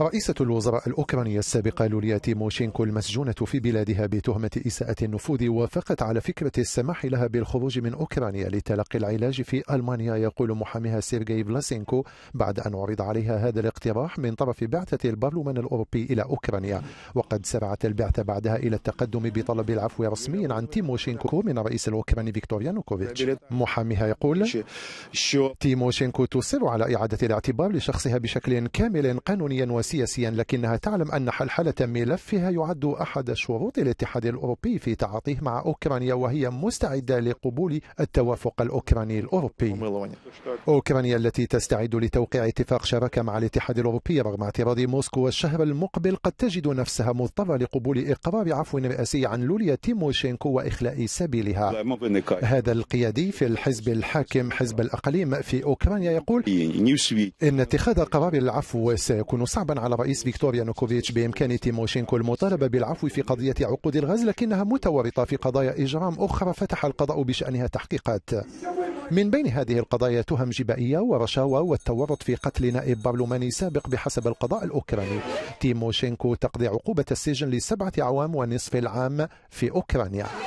رئيسة الوزراء الأوكرانية السابقة لوليا تيموشينكو المسجونة في بلادها بتهمة إساءة النفوذ وافقت على فكرة السماح لها بالخروج من أوكرانيا لتلقي العلاج في ألمانيا يقول محاميها سيرجي فلاسينكو بعد أن عرض عليها هذا الاقتراح من طرف بعثة البرلمان الأوروبي إلى أوكرانيا وقد سرعت البعثة بعدها إلى التقدم بطلب العفو رسميا عن تيموشينكو من الرئيس الأوكراني فيكتور يانوكوفيتش محاميها يقول تيموشينكو تصر على إعادة الاعتبار لشخصها بشكل كامل قانونيا وسياسيا لكنها تعلم أن حلحلة ملفها يعد أحد شروط الاتحاد الأوروبي في تعاطيه مع أوكرانيا وهي مستعدة لقبول التوافق الأوكراني الأوروبي أوكرانيا التي تستعد لتوقيع اتفاق شراكة مع الاتحاد الأوروبي رغم اعتراض موسكو الشهر المقبل قد تجد نفسها مضطرة لقبول إقرار عفو رئاسي عن لوليا تيموشينكو وإخلاء سبيلها هذا القيادي في الحزب الحاكم حزب الأقليم في أوكرانيا يقول إن اتخاذ قرار العفو سيكون يكون صعبا على رئيس فيكتوريا نوكوفيتش بإمكان تيموشينكو المطالبة بالعفو في قضية عقود الغاز لكنها متورطة في قضايا إجرام أخرى فتح القضاء بشأنها تحقيقات من بين هذه القضايا تهم جبائية ورشاوى والتورط في قتل نائب برلماني سابق بحسب القضاء الأوكراني تيموشينكو تقضي عقوبة السجن لسبعة أعوام ونصف العام في أوكرانيا